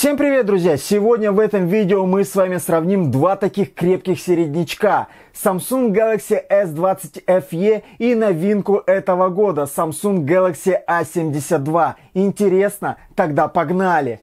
Всем привет, друзья! Сегодня в этом видео мы с вами сравним два таких крепких середнячка Samsung Galaxy S20 FE и новинку этого года Samsung Galaxy A72. Интересно? Тогда погнали!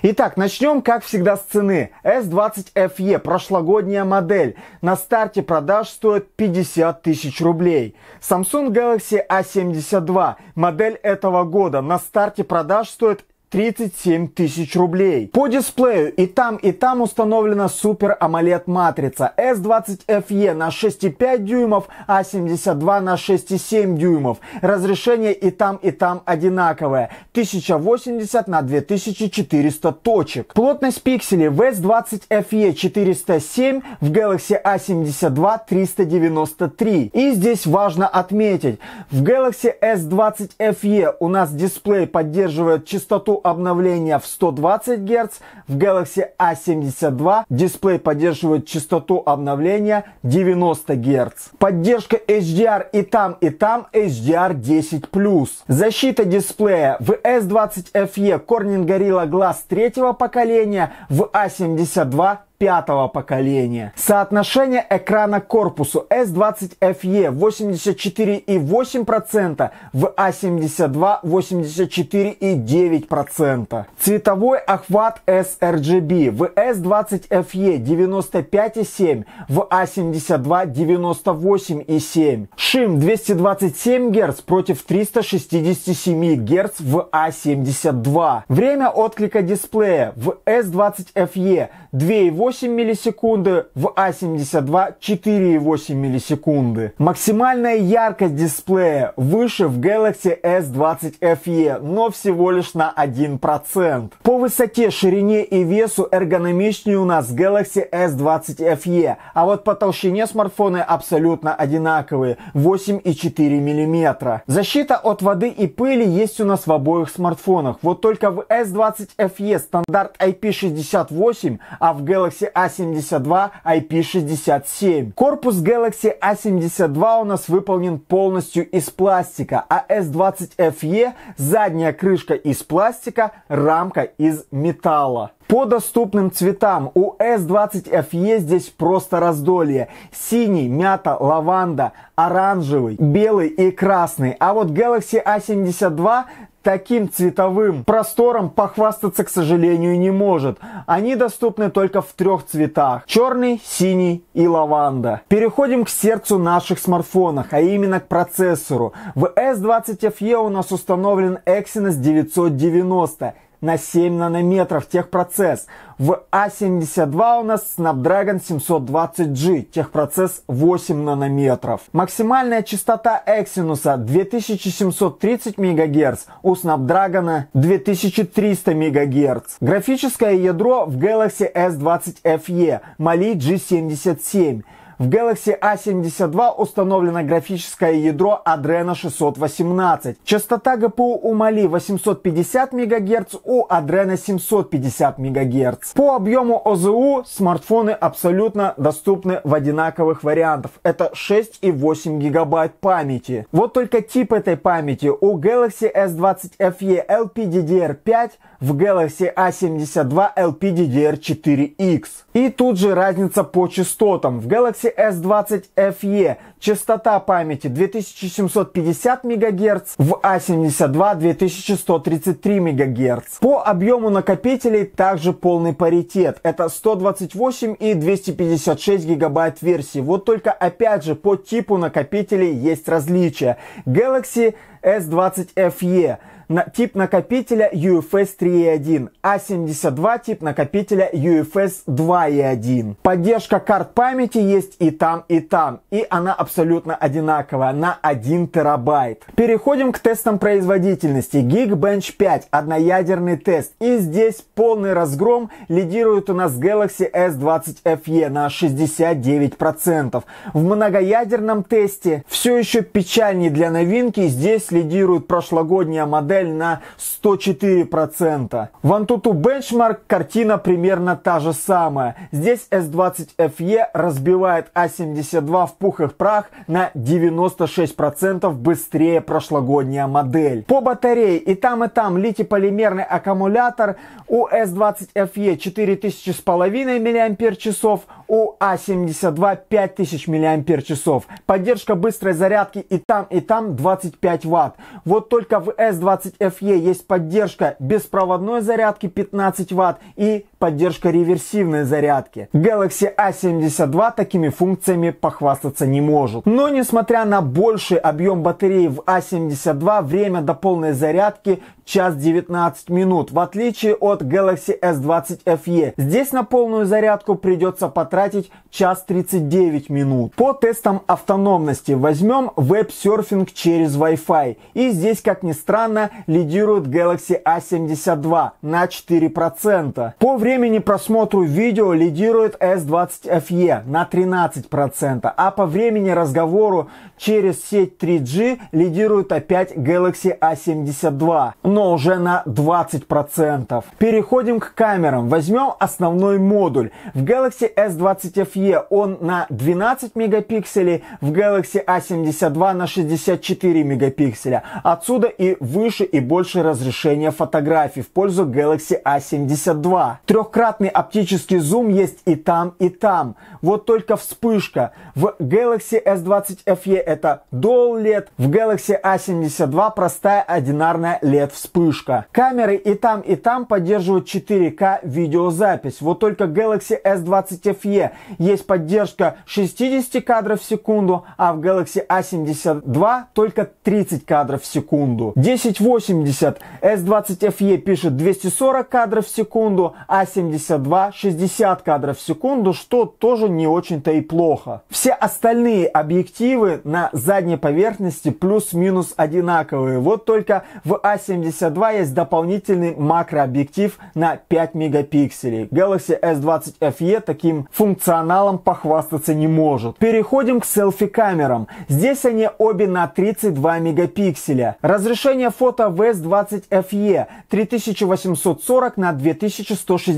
Итак, начнем, как всегда, с цены. S20 FE – прошлогодняя модель. На старте продаж стоит 50 тысяч рублей. Samsung Galaxy A72 – модель этого года. На старте продаж стоит 37 тысяч рублей. По дисплею и там, и там установлена Super AMOLED матрица S20FE на 6,5 дюймов, a а 72 на 6,7 дюймов. Разрешение и там, и там одинаковое. 1080 на 2400 точек. Плотность пикселей в S20FE 407, в Galaxy A72 а 393. И здесь важно отметить, в Galaxy S20FE у нас дисплей поддерживает частоту обновления в 120 Гц. В Galaxy A72 дисплей поддерживает частоту обновления 90 Гц. Поддержка HDR и там, и там HDR 10+. Защита дисплея в S20FE Corning Gorilla Glass третьего поколения, в A72 пятого поколения. Соотношение экрана к корпусу S20FE 84,8% в A72 а 84,9%. Цветовой охват sRGB в S20FE 95,7, в A72 а 98,7. Шим 227 Гц против 367 Гц в A72. А Время отклика дисплея в S20FE 2,8 8 миллисекунды, в a 72 4,8 миллисекунды. Максимальная яркость дисплея выше в Galaxy S20 FE, но всего лишь на 1%. По высоте, ширине и весу эргономичнее у нас Galaxy S20 FE, а вот по толщине смартфоны абсолютно одинаковые 8,4 мм. Защита от воды и пыли есть у нас в обоих смартфонах. Вот только в S20 FE стандарт IP68, а в Galaxy Galaxy A72 IP67. Корпус Galaxy A72 у нас выполнен полностью из пластика, а S20FE задняя крышка из пластика, рамка из металла. По доступным цветам у S20FE здесь просто раздолье. Синий, мята, лаванда, оранжевый, белый и красный. А вот Galaxy A72 таким цветовым простором похвастаться, к сожалению, не может. Они доступны только в трех цветах. Черный, синий и лаванда. Переходим к сердцу наших смартфонов, а именно к процессору. В S20FE у нас установлен Exynos 990 на 7 нанометров техпроцесс. В a а 72 у нас Snapdragon 720G, техпроцесс 8 нанометров. Максимальная частота Exynos 2730 МГц, у Snapdragon 2300 МГц. Графическое ядро в Galaxy S20 FE, Mali G77. В Galaxy A72 установлено графическое ядро Adreno 618. Частота GPU у Mali 850 МГц, у Adreno 750 МГц. По объему ОЗУ смартфоны абсолютно доступны в одинаковых вариантах. Это 6 и 8 гигабайт памяти. Вот только тип этой памяти у Galaxy S20 FE LPDDR5 в Galaxy A72 LPDDR4X. И тут же разница по частотам. В Galaxy S20 FE частота памяти 2750 МГц, в A72 2133 МГц. По объему накопителей также полный паритет. Это 128 и 256 ГБ версии. Вот только опять же по типу накопителей есть различия. Galaxy S20FE, на, тип накопителя UFS 3.1, A72 тип накопителя UFS 2.1. Поддержка карт памяти есть и там, и там, и она абсолютно одинаковая, на 1 терабайт. Переходим к тестам производительности. Geekbench 5, одноядерный тест. И здесь полный разгром лидирует у нас Galaxy S20 FE на 69%. В многоядерном тесте все еще печальней для новинки, здесь здесь лидирует прошлогодняя модель на 104%. В Antutu Benchmark картина примерно та же самая. Здесь S20FE разбивает A72 а в пух и прах на 96% быстрее прошлогодняя модель. По батарее и там и там литий-полимерный аккумулятор у S20FE 4000 с половиной 4500 часов УА-72 5000 мАч. Поддержка быстрой зарядки и там, и там 25 Вт. Вот только в S20FE есть поддержка беспроводной зарядки 15 Вт и поддержка реверсивной зарядки. Galaxy A72 такими функциями похвастаться не может. Но несмотря на больший объем батареи в A72, время до полной зарядки час 19 минут, в отличие от Galaxy S20 FE. Здесь на полную зарядку придется потратить час 39 минут. По тестам автономности возьмем веб-серфинг через Wi-Fi. И здесь, как ни странно, лидирует Galaxy A72 на 4%. По времени времени просмотру видео лидирует S20FE на 13%, а по времени разговору через сеть 3G лидирует опять Galaxy A72, а но уже на 20%. Переходим к камерам. Возьмем основной модуль. В Galaxy S20FE он на 12 мегапикселей, в Galaxy A72 а на 64 мегапикселя. Отсюда и выше и больше разрешение фотографий в пользу Galaxy A72. А Трехкратный оптический зум есть и там, и там. Вот только вспышка. В Galaxy S20 FE это Dual лет, в Galaxy A72 а простая одинарная лет вспышка. Камеры и там, и там поддерживают 4К видеозапись. Вот только Galaxy S20 FE есть поддержка 60 кадров в секунду, а в Galaxy A72 а только 30 кадров в секунду. 1080 S20 FE пишет 240 кадров в секунду, а 72 60 кадров в секунду, что тоже не очень-то и плохо. Все остальные объективы на задней поверхности плюс-минус одинаковые. Вот только в a а 72 есть дополнительный макрообъектив на 5 мегапикселей. Galaxy S20 FE таким функционалом похвастаться не может. Переходим к селфи-камерам. Здесь они обе на 32 мегапикселя. Разрешение фото в S20 FE 3840 на 2160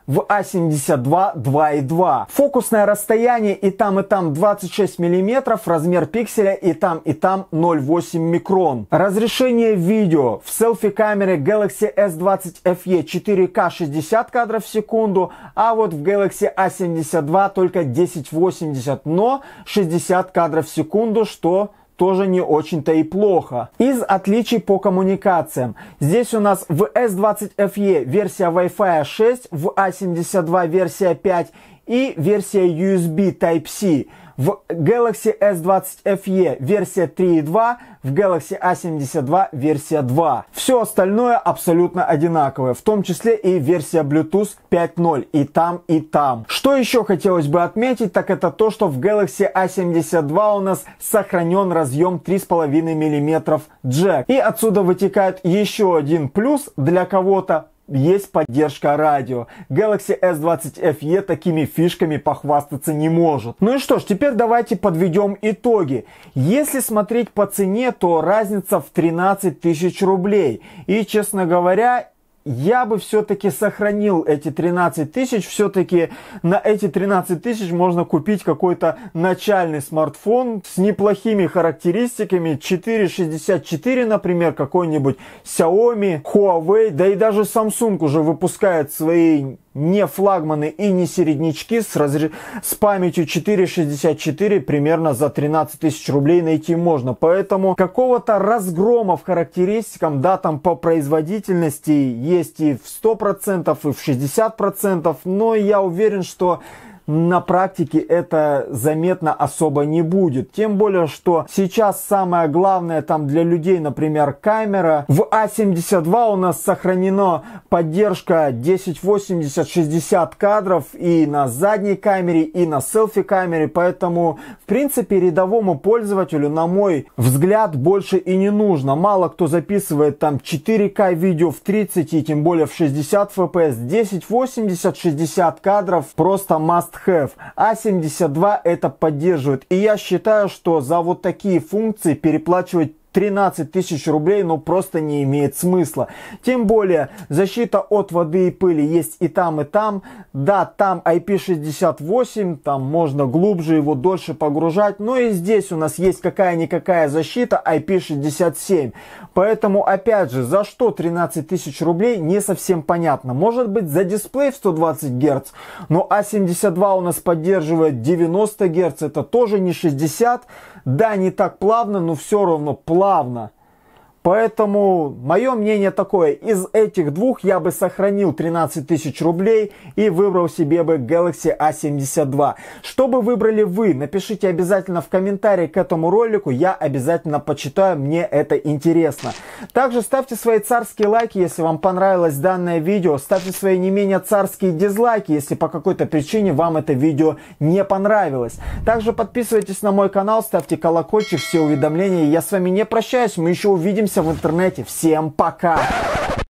в А72 2.2. Фокусное расстояние и там, и там 26 мм, размер пикселя и там, и там 0.8 микрон. Разрешение видео в селфи-камере Galaxy S20 FE 4К 60 кадров в секунду, а вот в Galaxy A72 а только 1080, но 60 кадров в секунду, что тоже не очень-то и плохо. Из отличий по коммуникациям. Здесь у нас в S20FE версия Wi-Fi 6, в A72 а версия 5 и версия USB Type-C в Galaxy S20 FE версия 3.2, в Galaxy A72 версия 2. Все остальное абсолютно одинаковое, в том числе и версия Bluetooth 5.0 и там, и там. Что еще хотелось бы отметить, так это то, что в Galaxy A72 у нас сохранен разъем 3,5 мм джек. И отсюда вытекает еще один плюс для кого-то, есть поддержка радио. Galaxy S20 FE такими фишками похвастаться не может. Ну и что ж, теперь давайте подведем итоги. Если смотреть по цене, то разница в 13 тысяч рублей. И, честно говоря, я бы все-таки сохранил эти 13 тысяч, все-таки на эти 13 тысяч можно купить какой-то начальный смартфон с неплохими характеристиками, 464, например, какой-нибудь Xiaomi, Huawei, да и даже Samsung уже выпускает свои не флагманы и не середнячки с, разр... с памятью 4.64 примерно за 13 тысяч рублей найти можно. Поэтому какого-то разгрома в характеристикам, да, там по производительности есть и в 100%, и в 60%, но я уверен, что на практике это заметно особо не будет. Тем более, что сейчас самое главное там для людей, например, камера. В А72 у нас сохранена поддержка 1080-60 кадров и на задней камере, и на селфи-камере. Поэтому, в принципе, рядовому пользователю, на мой взгляд, больше и не нужно. Мало кто записывает там 4К видео в 30 и тем более в 60 FPS. 1080-60 кадров просто must have. А72 это поддерживает. И я считаю, что за вот такие функции переплачивать 13 тысяч рублей, ну просто не имеет смысла. Тем более, защита от воды и пыли есть и там, и там. Да, там IP68, там можно глубже его дольше погружать, но и здесь у нас есть какая-никакая защита IP67. Поэтому, опять же, за что 13 тысяч рублей, не совсем понятно. Может быть, за дисплей в 120 Гц, но A72 а у нас поддерживает 90 Гц, это тоже не 60. Да, не так плавно, но все равно плавно главное Поэтому мое мнение такое, из этих двух я бы сохранил 13 тысяч рублей и выбрал себе бы Galaxy A72. А Что бы выбрали вы, напишите обязательно в комментарии к этому ролику, я обязательно почитаю, мне это интересно. Также ставьте свои царские лайки, если вам понравилось данное видео, ставьте свои не менее царские дизлайки, если по какой-то причине вам это видео не понравилось. Также подписывайтесь на мой канал, ставьте колокольчик, все уведомления. Я с вами не прощаюсь, мы еще увидимся Увидимся в интернете. Всем пока!